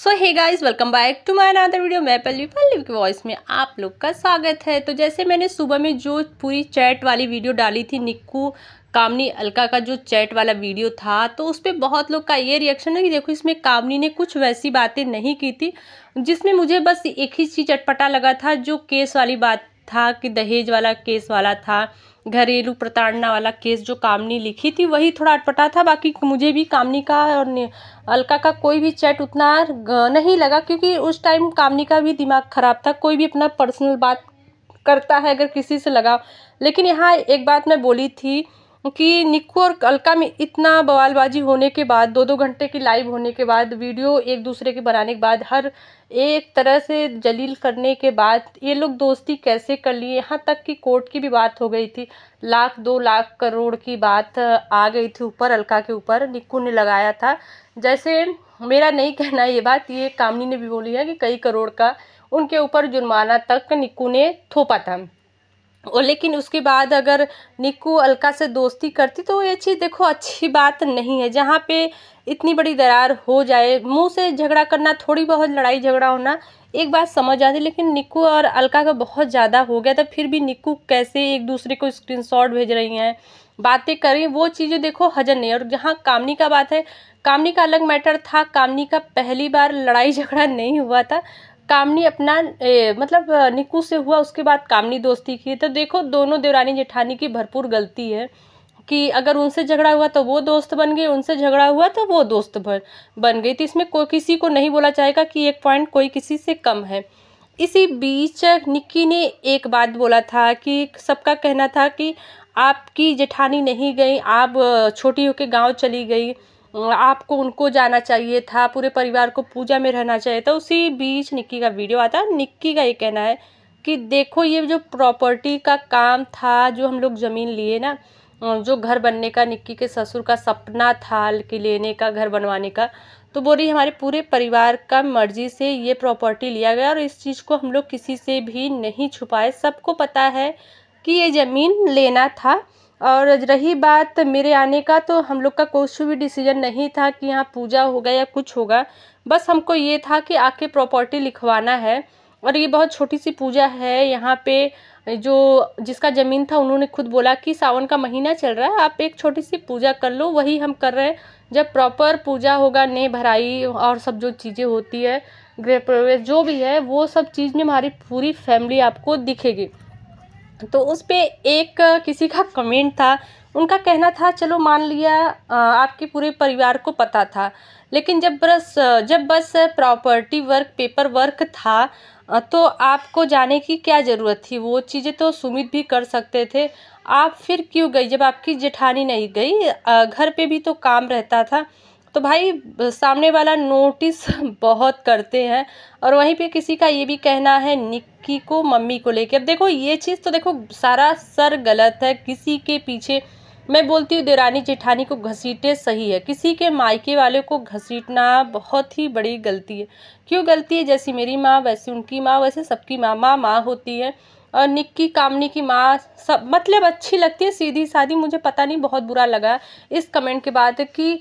so hey guys welcome back to my another video मैं पल्लवी पल्लवी की voice में आप लोग का स्वागत है तो जैसे मैंने सुबह में जो पूरी चैट वाली वीडियो डाली थी निक्कू कामनी अलका का जो चैट वाला वीडियो था तो उस पर बहुत लोग का ये रिएक्शन है कि देखो इसमें कामनी ने कुछ वैसी बातें नहीं की थी जिसमें मुझे बस एक ही चीज़ चटपटा लगा था जो केस वाली बात था कि दहेज वाला केस वाला था घरेलू प्रताड़ना वाला केस जो कामनी लिखी थी वही थोड़ा अटपटा था बाकी मुझे भी कामनी का और अलका का कोई भी चैट उतना नहीं लगा क्योंकि उस टाइम कामनी का भी दिमाग ख़राब था कोई भी अपना पर्सनल बात करता है अगर किसी से लगाओ लेकिन यहाँ एक बात मैं बोली थी कि निक्कू और अलका में इतना बवालबाजी होने के बाद दो दो घंटे की लाइव होने के बाद वीडियो एक दूसरे के बनाने के बाद हर एक तरह से जलील करने के बाद ये लोग दोस्ती कैसे कर लिए यहाँ तक कि कोर्ट की भी बात हो गई थी लाख दो लाख करोड़ की बात आ गई थी ऊपर अलका के ऊपर निक्कू ने लगाया था जैसे मेरा नहीं कहना ये बात ये कामनी ने भी बोली है कि कई करोड़ का उनके ऊपर जुर्माना तक निक्कू ने थोपा था और लेकिन उसके बाद अगर निक्कू अलका से दोस्ती करती तो ये चीज़ देखो अच्छी बात नहीं है जहाँ पे इतनी बड़ी दरार हो जाए मुंह से झगड़ा करना थोड़ी बहुत लड़ाई झगड़ा होना एक बात समझ आती लेकिन निक्कू और अलका का बहुत ज़्यादा हो गया था तो फिर भी निक्कू कैसे एक दूसरे को स्क्रीनशॉट भेज रही हैं बातें करें वो चीज़ें देखो हजन नहीं और जहाँ कामनी का बात है कामनी का अलग मैटर था कामनी का पहली बार लड़ाई झगड़ा नहीं हुआ था कामनी अपना ए, मतलब निकू से हुआ उसके बाद कामनी दोस्ती की तो देखो दोनों देवरानी जेठानी की भरपूर गलती है कि अगर उनसे झगड़ा हुआ तो वो दोस्त बन गए उनसे झगड़ा हुआ तो वो दोस्त बन गई तो इसमें कोई किसी को नहीं बोला जाएगा कि एक पॉइंट कोई किसी से कम है इसी बीच निक्की ने एक बात बोला था कि सबका कहना था कि आपकी जेठानी नहीं गई आप छोटी होकर गांव चली गई आपको उनको जाना चाहिए था पूरे परिवार को पूजा में रहना चाहिए था उसी बीच निक्की का वीडियो आता है निक्की का ये कहना है कि देखो ये जो प्रॉपर्टी का काम था जो हम लोग ज़मीन लिए ना जो घर बनने का निक्की के ससुर का सपना था कि लेने का घर बनवाने का तो रही हमारे पूरे परिवार का मर्जी से ये प्रॉपर्टी लिया गया और इस चीज़ को हम लोग किसी से भी नहीं छुपाए सबको पता है कि ये ज़मीन लेना था और रही बात मेरे आने का तो हम लोग का कुछ भी डिसीजन नहीं था कि यहाँ पूजा होगा या कुछ होगा बस हमको ये था कि आके प्रॉपर्टी लिखवाना है और ये बहुत छोटी सी पूजा है यहाँ पे जो जिसका ज़मीन था उन्होंने खुद बोला कि सावन का महीना चल रहा है आप एक छोटी सी पूजा कर लो वही हम कर रहे हैं जब प्रॉपर पूजा होगा ने भराई और सब जो चीज़ें होती है गृह प्रवेश जो भी है वो सब चीज़ में हमारी पूरी फैमिली आपको दिखेगी तो उस पर एक किसी का कमेंट था उनका कहना था चलो मान लिया आपके पूरे परिवार को पता था लेकिन जब बस जब बस प्रॉपर्टी वर्क पेपर वर्क था तो आपको जाने की क्या ज़रूरत थी वो चीज़ें तो सुमित भी कर सकते थे आप फिर क्यों गई जब आपकी जेठानी नहीं गई घर पे भी तो काम रहता था तो भाई सामने वाला नोटिस बहुत करते हैं और वहीं पे किसी का ये भी कहना है निक लड़की को मम्मी को लेके अब देखो ये चीज़ तो देखो सारा सर गलत है किसी के पीछे मैं बोलती हूँ देरानी जेठानी को घसीटे सही है किसी के मायके वाले को घसीटना बहुत ही बड़ी गलती है क्यों गलती है जैसी मेरी माँ वैसी उनकी माँ वैसे सबकी माँ माँ माँ होती है और निक्की कामनी की माँ सब मतलब अच्छी लगती है सीधी सादी मुझे पता नहीं बहुत बुरा लगा इस कमेंट के बाद कि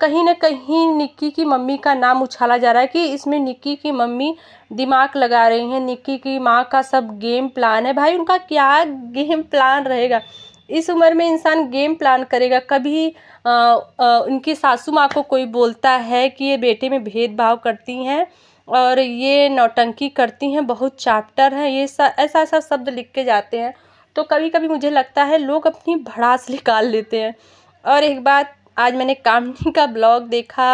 कहीं ना कहीं निक्की की मम्मी का नाम उछाला जा रहा है कि इसमें निक्की की मम्मी दिमाग लगा रही हैं निक्की की माँ का सब गेम प्लान है भाई उनका क्या गेम प्लान रहेगा इस उम्र में इंसान गेम प्लान करेगा कभी आ, आ, उनकी सासू माँ को कोई बोलता है कि ये बेटे में भेदभाव करती हैं और ये नौटंकी करती हैं बहुत चैप्टर हैं ये सा, ऐसा ऐसा शब्द लिख के जाते हैं तो कभी कभी मुझे लगता है लोग अपनी भड़ास निकाल लेते हैं और एक बात आज मैंने कामनी का ब्लॉग देखा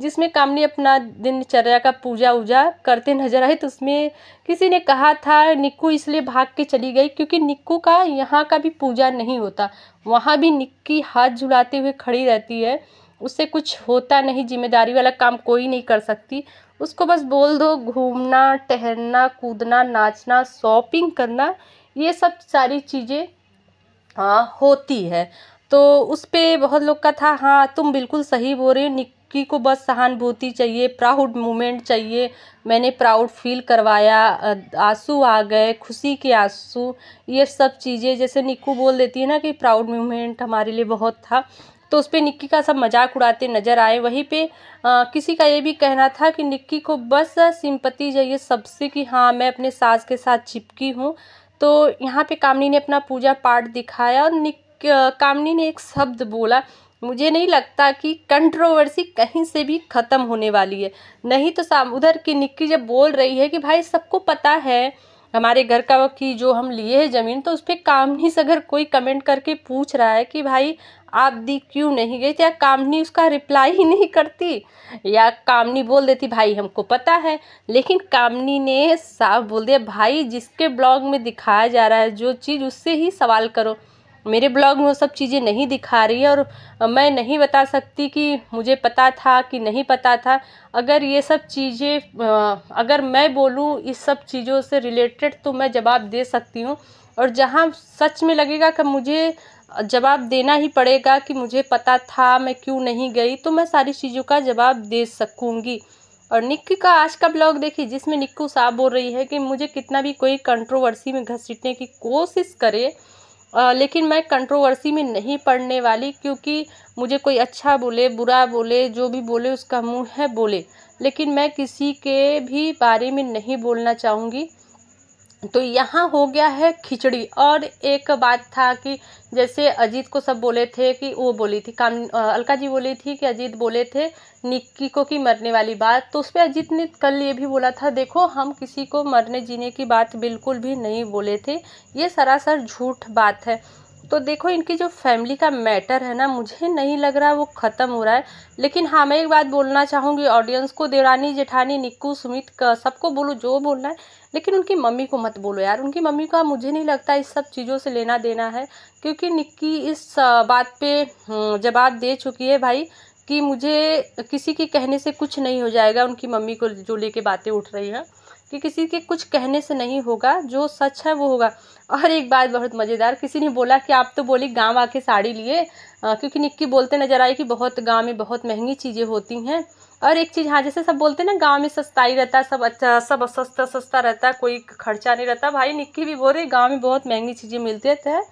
जिसमें कामनी अपना दिनचर्या का पूजा उजा करते नजर आए तो उसमें किसी ने कहा था निक्कू इसलिए भाग के चली गई क्योंकि निक्कू का यहाँ का भी पूजा नहीं होता वहाँ भी निक्की हाथ झुलाते हुए खड़ी रहती है उससे कुछ होता नहीं जिम्मेदारी वाला काम कोई नहीं कर सकती उसको बस बोल दो घूमना टहलना कूदना नाचना शॉपिंग करना ये सब सारी चीज़ें हाँ, होती है तो उस पर बहुत लोग का था हाँ तुम बिल्कुल सही बोल रहे हो निक्की को बस सहानुभूति चाहिए प्राउड मोमेंट चाहिए मैंने प्राउड फील करवाया आंसू आ गए खुशी के आंसू ये सब चीज़ें जैसे निक्कू बोल देती है ना कि प्राउड मोमेंट हमारे लिए बहुत था तो उस पर निक्की का सब मजाक उड़ाते नजर आए वहीं पे आ, किसी का ये भी कहना था कि निक्की को बस सिंपत्ति चाहिए सबसे कि हाँ मैं अपने सास के साथ चिपकी हूँ तो यहाँ पे कामनी ने अपना पूजा पाठ दिखाया और निक कामनी ने एक शब्द बोला मुझे नहीं लगता कि कंट्रोवर्सी कहीं से भी ख़त्म होने वाली है नहीं तो साम उधर की निक्की जब बोल रही है कि भाई सबको पता है हमारे घर का की जो हम लिए है ज़मीन तो उस पर कामनी से अगर कोई कमेंट करके पूछ रहा है कि भाई आप दी क्यों नहीं गई तो या कामनी उसका रिप्लाई ही नहीं करती या कामनी बोल देती भाई हमको पता है लेकिन कामनी ने साफ बोल दिया भाई जिसके ब्लॉग में दिखाया जा रहा है जो चीज़ उससे ही सवाल करो मेरे ब्लॉग में वो सब चीज़ें नहीं दिखा रही है और मैं नहीं बता सकती कि मुझे पता था कि नहीं पता था अगर ये सब चीज़ें अगर मैं बोलूँ इस सब चीज़ों से रिलेटेड तो मैं जवाब दे सकती हूँ और जहाँ सच में लगेगा कि मुझे जवाब देना ही पड़ेगा कि मुझे पता था मैं क्यों नहीं गई तो मैं सारी चीज़ों का जवाब दे सकूँगी और निक्की का आज का ब्लॉग देखिए जिसमें निक्कू साहब बोल रही है कि मुझे कितना भी कोई कंट्रोवर्सी में घसीटने की कोशिश करे आ, लेकिन मैं कंट्रोवर्सी में नहीं पढ़ने वाली क्योंकि मुझे कोई अच्छा बोले बुरा बोले जो भी बोले उसका मुंह है बोले लेकिन मैं किसी के भी बारे में नहीं बोलना चाहूँगी तो यहाँ हो गया है खिचड़ी और एक बात था कि जैसे अजीत को सब बोले थे कि वो बोली थी काम अलका जी बोली थी कि अजीत बोले थे निक्की को कि मरने वाली बात तो उस पर अजीत ने कल ये भी बोला था देखो हम किसी को मरने जीने की बात बिल्कुल भी नहीं बोले थे ये सरासर झूठ बात है तो देखो इनकी जो फैमिली का मैटर है ना मुझे नहीं लग रहा वो ख़त्म हो रहा है लेकिन हाँ मैं एक बात बोलना चाहूँगी ऑडियंस को देवरानी जेठानी निक्कू सुमित का सबको बोलो जो बोलना है लेकिन उनकी मम्मी को मत बोलो यार उनकी मम्मी का मुझे नहीं लगता इस सब चीज़ों से लेना देना है क्योंकि निक्की इस बात पर हम्म, जवाब दे चुकी है भाई कि मुझे किसी के कहने से कुछ नहीं हो जाएगा उनकी मम्मी को जो लेके बातें उठ रही हैं कि किसी के कुछ कहने से नहीं होगा जो सच है वो होगा और एक बात बहुत मज़ेदार किसी ने बोला कि आप तो बोली गांव आके साड़ी लिए क्योंकि निक्की बोलते नज़र आई कि बहुत गांव में बहुत महंगी चीज़ें होती हैं और एक चीज़ हाँ जैसे सब बोलते हैं ना गांव में सस्ताई रहता सब अच्छा सब सस्ता सस्ता रहता कोई खर्चा नहीं रहता भाई निक्की भी बोल रही गाँव में बहुत महंगी चीज़ें मिलती रहते हैं तो,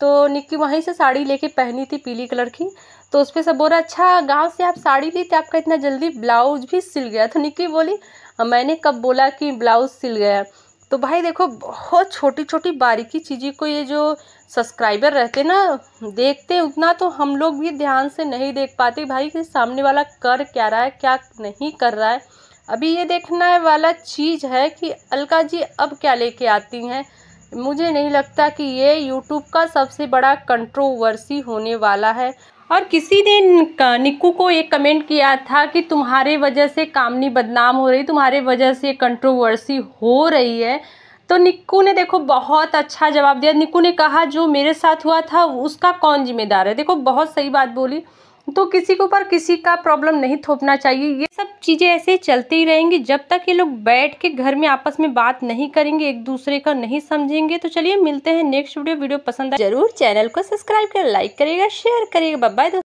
तो निक्की वहीं से साड़ी लेके पहनी थी पीली कलर की तो उस पर सब बोल रहा अच्छा गांव से आप साड़ी ली थी तो आपका इतना जल्दी ब्लाउज भी सिल गया तो निक्की बोली मैंने कब बोला कि ब्लाउज़ सिल गया तो भाई देखो बहुत छोटी छोटी बारीकी चीज़ें को ये जो सब्सक्राइबर रहते ना देखते उतना तो हम लोग भी ध्यान से नहीं देख पाते भाई कि सामने वाला कर क्या रहा है क्या नहीं कर रहा है अभी ये देखना वाला चीज़ है कि अलका जी अब क्या लेके आती हैं मुझे नहीं लगता कि ये यूट्यूब का सबसे बड़ा कंट्रोवर्सी होने वाला है और किसी ने निक्कू को एक कमेंट किया था कि तुम्हारे वजह से कामनी बदनाम हो रही तुम्हारे वजह से कंट्रोवर्सी हो रही है तो निक्कू ने देखो बहुत अच्छा जवाब दिया निक्कू ने कहा जो मेरे साथ हुआ था उसका कौन जिम्मेदार है देखो बहुत सही बात बोली तो किसी के ऊपर किसी का प्रॉब्लम नहीं थोपना चाहिए ये सब चीज़ें ऐसे चलते ही रहेंगी जब तक ये लोग बैठ के घर में आपस में बात नहीं करेंगे एक दूसरे का नहीं समझेंगे तो चलिए मिलते हैं नेक्स्ट वीडियो वीडियो पसंद आए जरूर चैनल को सब्सक्राइब कर लाइक करेगा शेयर करेगा बाय